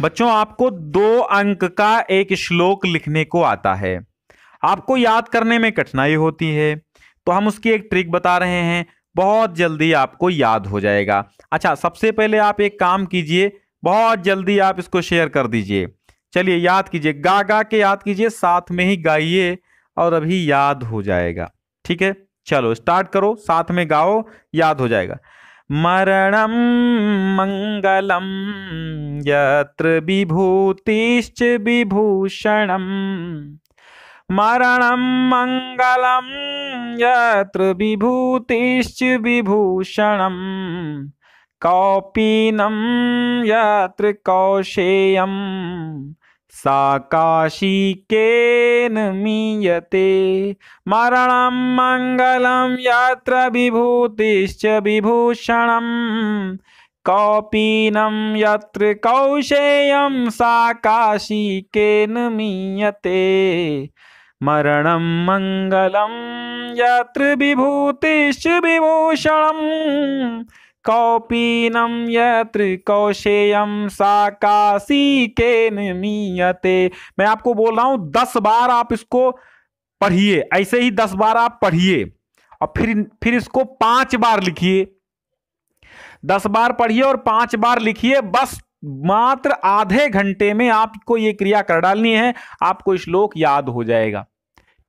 बच्चों आपको दो अंक का एक श्लोक लिखने को आता है आपको याद करने में कठिनाई होती है तो हम उसकी एक ट्रिक बता रहे हैं बहुत जल्दी आपको याद हो जाएगा अच्छा सबसे पहले आप एक काम कीजिए बहुत जल्दी आप इसको शेयर कर दीजिए चलिए याद कीजिए गा गा के याद कीजिए साथ में ही गाइए और अभी याद हो जाएगा ठीक है चलो स्टार्ट करो साथ में गाओ याद हो जाएगा मरणम मंगलम यत्र विभूतिश्च विभूषणम् मरणं मङ्गलं यत्र विभूतिश्च विभूषणम् कौपीनं यत्र कौशेयम् सा काशिकेन मीयते मरणं मङ्गलं यत्र विभूतिश्च विभूषणम् कौपीनम यत्र कौशेयम सा काशिकेन मीयते मरण मंगलम यत्र विभूतिश्च विभूषण कौपीनम यत्र कौशेयम सा काशी के निमीयते मैं आपको बोल रहा हूं दस बार आप इसको पढ़िए ऐसे ही दस बार आप पढ़िए और फिर फिर इसको पांच बार लिखिए दस बार पढ़िए और पांच बार लिखिए बस मात्र आधे घंटे में आपको ये क्रिया कर डालनी है आपको श्लोक याद हो जाएगा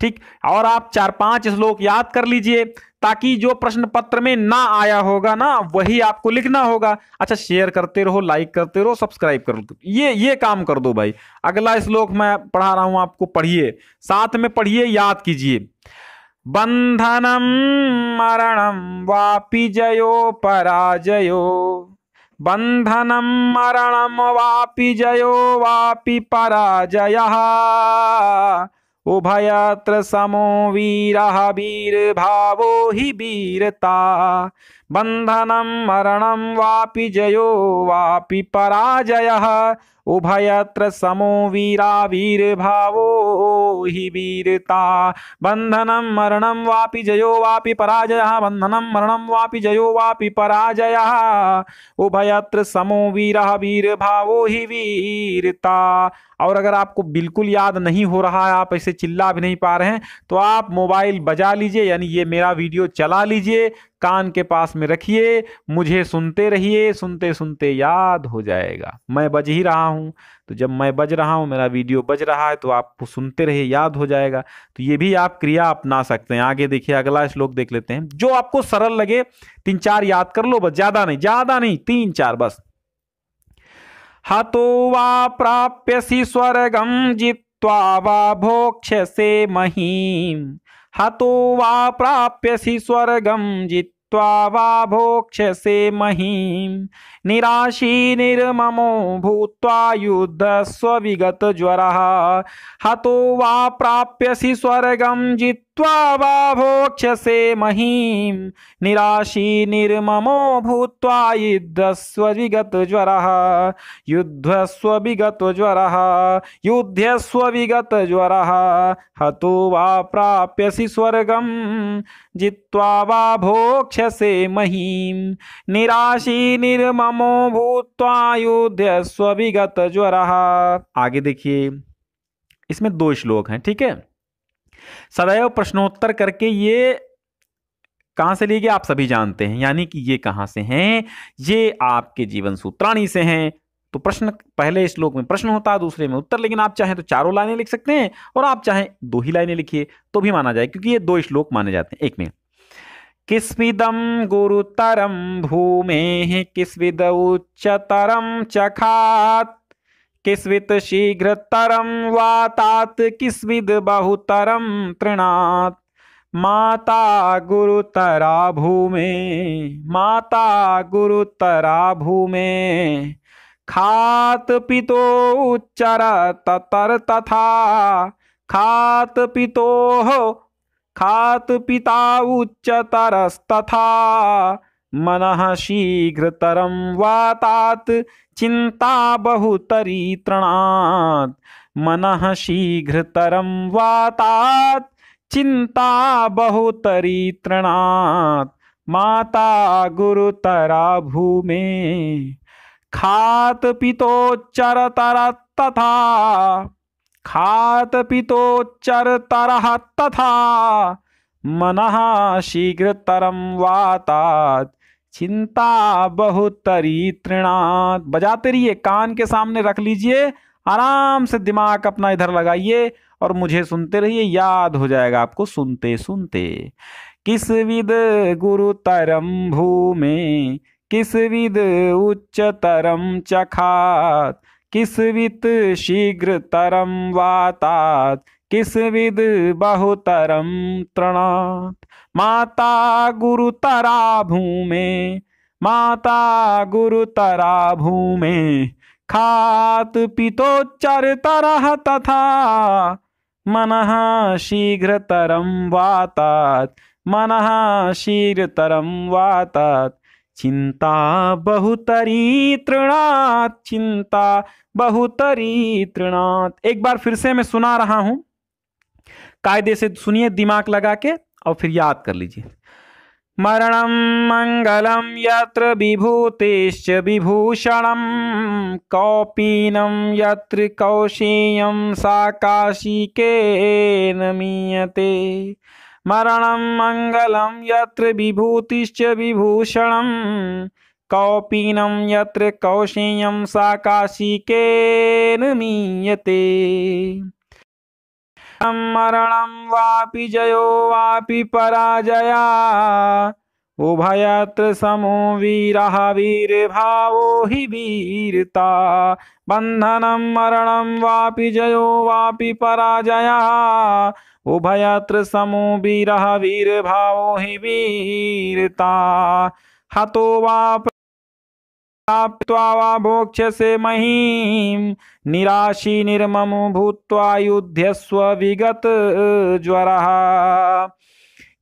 ठीक और आप चार पांच श्लोक याद कर लीजिए ताकि जो प्रश्न पत्र में ना आया होगा ना वही आपको लिखना होगा अच्छा शेयर करते रहो लाइक करते रहो सब्सक्राइब कर ये ये काम कर दो भाई अगला श्लोक मैं पढ़ा रहा हूं आपको पढ़िए साथ में पढ़िए याद कीजिए बंधनम मरणम वापि जयो पराजयो बंधनम मरणम वापि जयो वापि पराजय उभयत्र समो वीर वीर भावो ही वीरता बंधनम मरणम वापि जयो वापि पराजय उभयत्र समो वीरा वीर भावो हि वीरता बंधनम मरणम वापि जयो वापि पराजय बंधनम मरणम वापि जयो वापि पराजय उभयत्र समो वीर वीर भावो हि वीरता और अगर आपको बिल्कुल याद नहीं हो रहा है आप ऐसे चिल्ला भी नहीं पा रहे हैं तो आप मोबाइल बजा लीजिए यानी ये मेरा वीडियो चला लीजिए कान के पास में रखिए मुझे सुनते रहिए सुनते सुनते याद हो जाएगा मैं बज ही रहा हूँ तो जब मैं बज रहा हूँ मेरा वीडियो बज रहा है तो आप सुनते रहिए याद हो जाएगा तो ये भी आप क्रिया अपना सकते हैं आगे देखिए अगला श्लोक देख लेते हैं जो आपको सरल लगे तीन चार याद कर लो बस ज़्यादा नहीं ज़्यादा नहीं तीन चार बस हतो वा प्राप्यसी स्वर्गम जित्वा वा भोक्ष से महीम हतो वा प्राप्यसी स्वर्गम जित भूत्वा भोक्षसे महीं निराशी निर्ममो भूत्वा ज्वर हतो वा प्राप्यसि स्वर्गं जित् वा भोक्षसे महीं निराशी निर्ममो भूत्वा युद्धस्व विगत ज्वर युद्धस्व विगत ज्वर युध्यस्व विगत ज्वर हतो वा प्राप्यसि स्वर्गम जित्वा वा भोक्षसे महीं निराशी निर्ममो भूत्वा युध्यस्व विगत ज्वर आगे देखिए इसमें दो श्लोक हैं ठीक है थीके? सदैव प्रश्नोत्तर करके ये कहाँ से लिए गए आप सभी जानते हैं यानी कि ये कहाँ से हैं ये आपके जीवन सूत्राणी से हैं तो प्रश्न पहले श्लोक में प्रश्न होता है दूसरे में उत्तर लेकिन आप चाहें तो चारों लाइनें लिख सकते हैं और आप चाहें दो ही लाइनें लिखिए तो भी माना जाए क्योंकि ये दो श्लोक माने जाते हैं एक में किस्विदम गुरुतरम भूमे किस्विद उच्चतरम चखात किस्वित शीघ्र तरम तात किस्विद बहुतरम तृणात माता गुरुतरा भूमे माता गुरुतरा भूमे खात पितो उच्चर ततर तथा खात पितो खात पिता उच्चतरस्तथा मन शीघ्रतर वाता चिंता बहुतरी तृणात् मन शीघ्रतर वाता चिंता बहुतरी तृणात् माता गुरुतरा भूमे खात पिताचर तर तथा खात पिताचर तरह तथा मन शीघ्रतर वाता चिंता तरी तृणा बजाते रहिए कान के सामने रख लीजिए आराम से दिमाग अपना इधर लगाइए और मुझे सुनते रहिए याद हो जाएगा आपको सुनते सुनते किस विद गुरुतरम भूमि किस विद उच्चतरम चखात किस वित तरम वातात किस विद बहुतरम तृणात माता गुरु तरा भूमे माता गुरु तरा भूमे खात पितोच्चर तरह तथा मन शीघ्र तरम वाता मन शीघ्र तरम वाता चिंता बहुतरी तृणात चिंता बहुतरी तृणात एक बार फिर से मैं सुना रहा हूं कायदे से सुनिए दिमाग लगा के और फिर याद कर लीजिए मरण मंगलम यत्र विभूतिश्च विभूषणं कौपीनम यत्र कौशेयं सा के मीयते मरणं मंगलम यत्र विभूतिश्च विभूषणं कौपीनम यत्र कौशेयं सा के मीयते मरणं वापि जयो वापि पराजया उभयत्र समो वीर भाव हि वीरता बंधन मरण वापि जयो वापि पराजया उभयत्र समो वीर भाव हि वीरता हतो वाप भोक्षसे भोक्ष्यसे महीं निराशी निर्मम भूत्वा युध्यस्व विगत ज्वर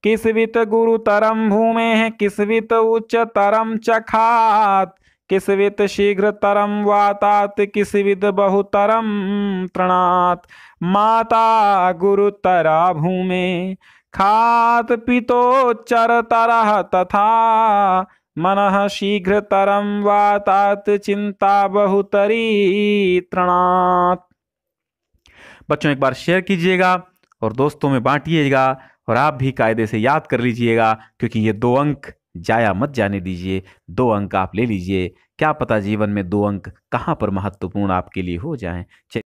किसवित गुरुतरम भूमे किसवित उच्चतरम चखात किसवित तरम वातात किसविद बहुतरम तृणात माता गुरुतरा भूमे खात तरह तथा मन शीघ्रतर वा चिंता बहुतरी बच्चों एक बार शेयर कीजिएगा और दोस्तों में बांटिएगा और आप भी कायदे से याद कर लीजिएगा क्योंकि ये दो अंक जाया मत जाने दीजिए दो अंक आप ले लीजिए क्या पता जीवन में दो अंक कहाँ पर महत्वपूर्ण आपके लिए हो जाएं